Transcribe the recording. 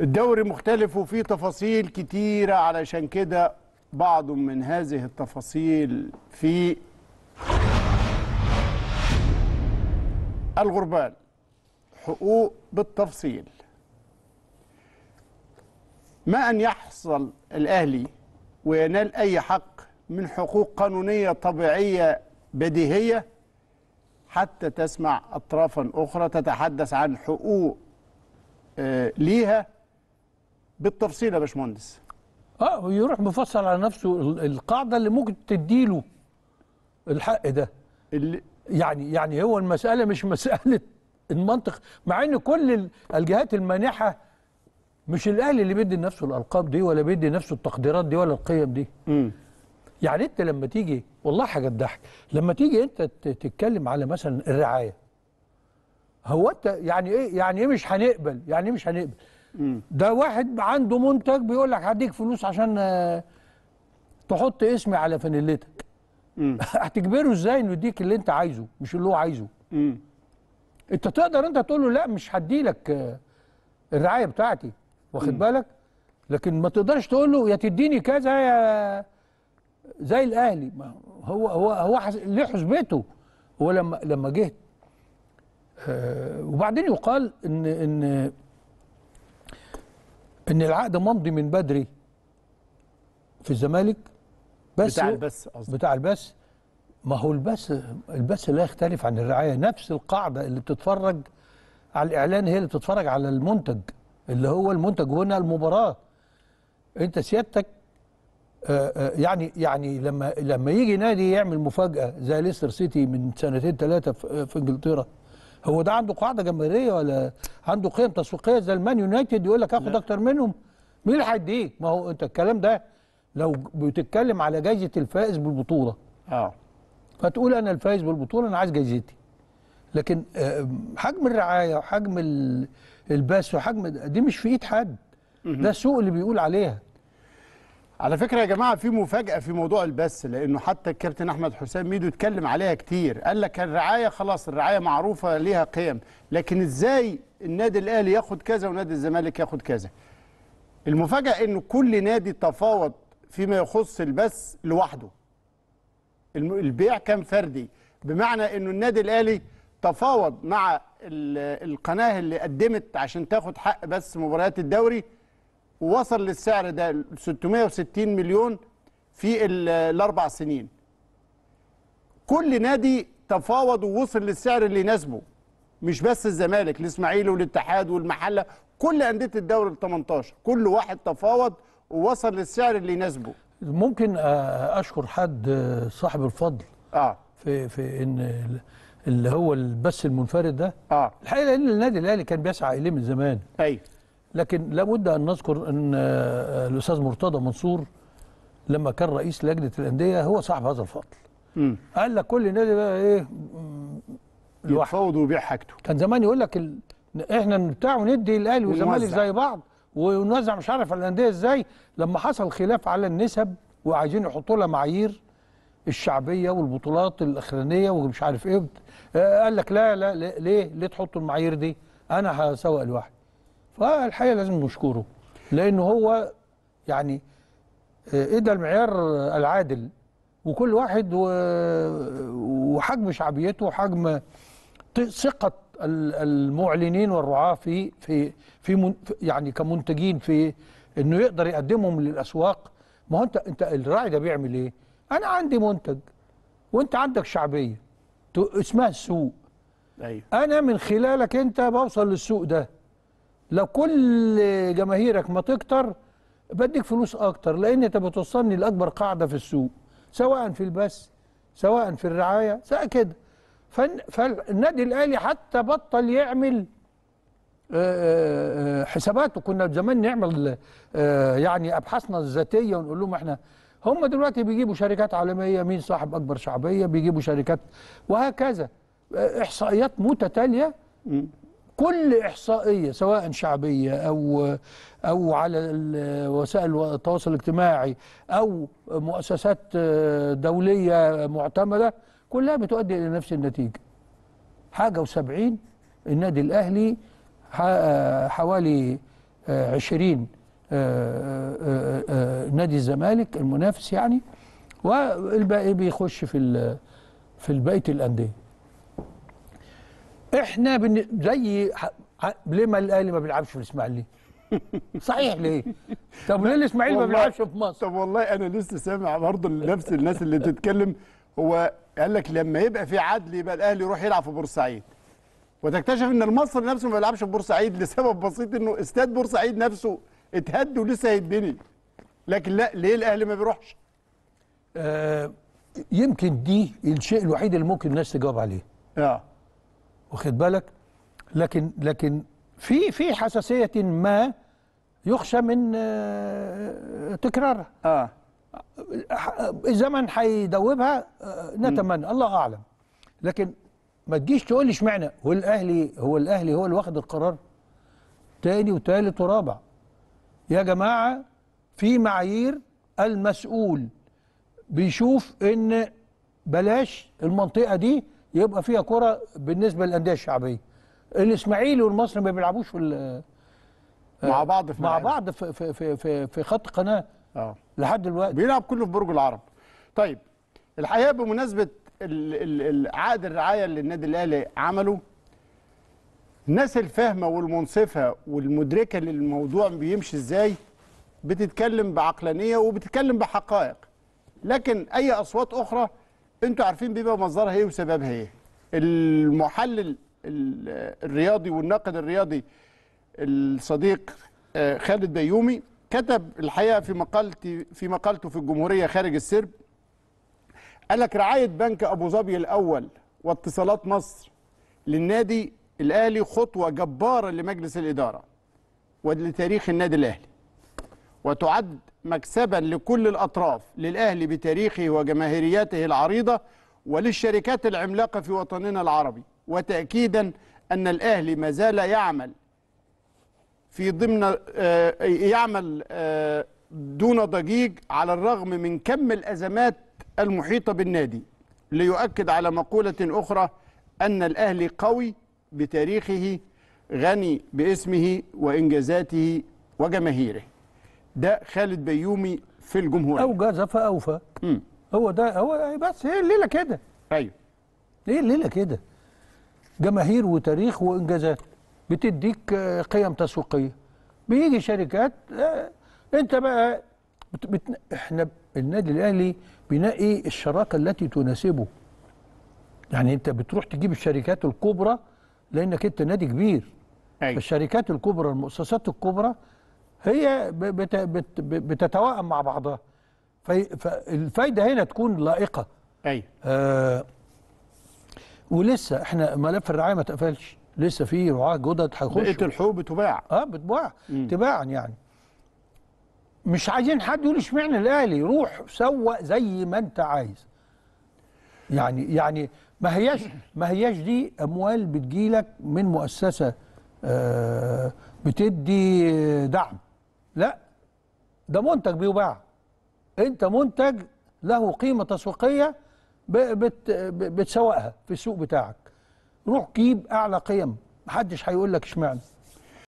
الدوري مختلف وفيه تفاصيل كتيرة علشان كده بعض من هذه التفاصيل في الغربان حقوق بالتفصيل ما أن يحصل الأهلي وينال أي حق من حقوق قانونية طبيعية بديهية حتى تسمع أطرافا أخرى تتحدث عن حقوق آه، ليها بالتفصيل يا باشمهندس اه يروح مفصل على نفسه القاعده اللي ممكن تديله الحق ده اللي يعني يعني هو المساله مش مساله المنطق مع ان كل الجهات المانحه مش الاهلي اللي بيدي لنفسه الالقاب دي ولا بيدي لنفسه التقديرات دي ولا القيم دي م. يعني انت لما تيجي والله حاجه تضحك لما تيجي انت تتكلم على مثلا الرعايه هو انت يعني ايه يعني ايه مش هنقبل يعني ايه مش هنقبل ده واحد عنده منتج بيقول لك هديك فلوس عشان آه، تحط اسمي على فانيلتك هتجبره ازاي انه يديك اللي انت عايزه مش اللي هو عايزه مم. انت تقدر انت تقول له لا مش هديلك آه، الرعايه بتاعتي واخد بالك لكن ما تقدرش تقول له يا تديني كذا يا زي الاهلي ما هو هو هو حس... ليه حسبته هو لما لما جه آه وبعدين يقال ان ان ان العقد ممضي من بدري في الزمالك بس بتاع البث بتاع البث ما هو البث البث لا يختلف عن الرعايه نفس القاعده اللي بتتفرج على الاعلان هي اللي بتتفرج على المنتج اللي هو المنتج هنا المباراه انت سيادتك آه، آه، يعني يعني لما لما يجي نادي يعمل مفاجاه زي ليستر سيتي من سنتين ثلاثه في انجلترا هو ده عنده قاعده جماهيريه ولا عنده قيم تسويقيه زي المان يونايتد يقول لك اخد اكتر منهم مين اللي هيديك ما هو انت الكلام ده لو بتتكلم على جايزه الفائز بالبطوله اه فتقول انا الفائز بالبطوله انا عايز جايزتي لكن آه، حجم الرعايه وحجم البث وحجم دي مش في ايد حد ده السوق اللي بيقول عليها على فكره يا جماعه في مفاجاه في موضوع البث لانه حتى الكابتن احمد حسام ميدو اتكلم عليها كتير قال لك الرعايه خلاص الرعايه معروفه ليها قيم لكن ازاي النادي الاهلي ياخد كذا ونادي الزمالك ياخد كذا المفاجاه انه كل نادي تفاوض فيما يخص البث لوحده البيع كان فردي بمعنى انه النادي الاهلي تفاوض مع القناه اللي قدمت عشان تاخد حق بث مباريات الدوري ووصل للسعر ده 660 مليون في الاربع سنين كل نادي تفاوض ووصل للسعر اللي يناسبه مش بس الزمالك الاسماعيلي والاتحاد والمحله كل انديه الدوري ال 18 كل واحد تفاوض ووصل للسعر اللي يناسبه ممكن آه، اشكر حد آه، صاحب الفضل اه في في ان اللي هو البث المنفرد ده اه الحقيقه ان النادي الاهلي كان بيسعى اليه من زمان ايوه لكن لابد ان نذكر ان آه، آه، الاستاذ مرتضى منصور لما كان رئيس لجنه الانديه هو صاحب هذا الفضل مم. قال لك كل نادي بقى ايه يتفاوض ويبيع حاجته كان زمان يقول لك ال... احنا بتاع وندي الاهلي والزمالك زي بعض ونوزع مش عارف على الانديه ازاي لما حصل خلاف على النسب وعايزين يحطوا لها معايير الشعبيه والبطولات الاخرانيه ومش عارف ايه آه، قال لك لا لا ليه ليه تحطوا المعايير دي انا هسوق لوحدي فالحقيقه لازم نشكره لانه هو يعني آه، ادى المعيار العادل وكل واحد وحجم شعبيته وحجم ثقه المعلنين والرعاه في في في يعني كمنتجين في انه يقدر يقدمهم للاسواق ما هو انت انت الراعي ده بيعمل ايه؟ انا عندي منتج وانت عندك شعبيه اسمها السوق أيوه. انا من خلالك انت بوصل للسوق ده لو كل جماهيرك ما تكتر بديك فلوس اكتر لان انت بتوصلني لاكبر قاعده في السوق سواء في البث سواء في الرعايه سواء كده فالنادي الاهلي حتى بطل يعمل آه، آه، حساباته كنا زمان نعمل آه، يعني ابحاثنا الذاتيه ونقول لهم احنا هم دلوقتي بيجيبوا شركات عالميه مين صاحب اكبر شعبيه بيجيبوا شركات وهكذا احصائيات متتاليه كل إحصائية سواء شعبية أو أو على وسائل التواصل الاجتماعي أو مؤسسات آه، دولية معتمدة كلها بتؤدي إلى نفس النتيجة حاجة وسبعين النادي الأهلي آه، حوالي آه، عشرين نادي الزمالك المنافس يعني والباقي بيخش في في بقيه الانديه احنا بن... زي ليه ما الاهلي ما بيلعبش في الاسماعيلي؟ صحيح ليه؟ طب ليه الاسماعيلي ما بيلعبش في مصر؟ طب والله انا لسه سامع برضه نفس الناس اللي بتتكلم هو قال لك لما يبقى في عدل يبقى الاهلي يروح يلعب في بورسعيد وتكتشف ان المصري نفسه ما بيلعبش في بورسعيد لسبب بسيط انه استاد بورسعيد نفسه اتهد ولسه هيتبني لكن لا ليه الاهلي ما بيروحش؟ آه يمكن دي الشيء الوحيد اللي ممكن الناس تجاوب عليه. اه واخد بالك لكن لكن في في حساسيه ما يخشى من آه، تكرارها اه الزمن هيدوبها آه، نتمنى الله اعلم لكن ما تجيش تقول لي اشمعنى والاهلي هو الاهلي هو اللي واخد القرار تاني وتالت ورابع يا جماعه في معايير المسؤول بيشوف ان بلاش المنطقه دي يبقى فيها كرة بالنسبة للأندية الشعبية الإسماعيلي والمصري ما بيلعبوش في آه، مع بعض في مع بعض في في في, في خط قناة اه لحد دلوقتي بيلعب كله في برج العرب طيب الحقيقة بمناسبة عقد الرعاية اللي النادي الأهلي عمله الناس الفاهمة والمنصفة والمدركة للموضوع بيمشي ازاي بتتكلم بعقلانية وبتتكلم بحقائق لكن أي أصوات أخرى انتوا عارفين بيبقى مصدرها ايه وسببها ايه المحلل الرياضي والناقد الرياضي الصديق آه، خالد بيومي كتب الحقيقه في مقالتي في مقالته في الجمهوريه خارج السرب قال لك رعايه بنك ابو ظبي الاول واتصالات مصر للنادي الاهلي خطوه جباره لمجلس الاداره ولتاريخ النادي الاهلي وتعد مكسبا لكل الأطراف للأهلي بتاريخه وجماهيرياته العريضة وللشركات العملاقة في وطننا العربي وتأكيدا أن الأهلي ما زال يعمل في ضمن آه، يعمل آه، دون ضجيج على الرغم من كم الأزمات المحيطة بالنادي ليؤكد على مقولة أخرى أن الأهلي قوي بتاريخه غني باسمه وإنجازاته وجماهيره ده خالد بيومي في الجمهوريه او جازف فاوفى هو ده هو إيه بس هي الليله كده ايوه ايه الليله كده جماهير وتاريخ وانجازات بتديك قيم تسويقيه بيجي شركات آه، انت بقى بت بت احنا النادي الاهلي بينقي الشراكه التي تناسبه يعني انت بتروح تجيب الشركات الكبرى لانك انت نادي كبير أيوة. الشركات الكبرى المؤسسات الكبرى هي بتتوائم مع بعضها فالفايده هنا تكون لائقه ايوه آه ولسه احنا ملف الرعايه ما اتقفلش لسه في رعاه جدد هيخشوا بقيه الحقوق بتباع اه بتباع تباعا يعني مش عايزين حد يقول اشمعنى الاهلي روح سوق زي ما انت عايز يعني يعني ما هياش ما هياش دي اموال بتجيلك من مؤسسه آه بتدي آه، دعم لا ده منتج بيباع انت منتج له قيمه تسويقيه بتسوقها في السوق بتاعك روح جيب اعلى قيم محدش هيقول لك اشمعنى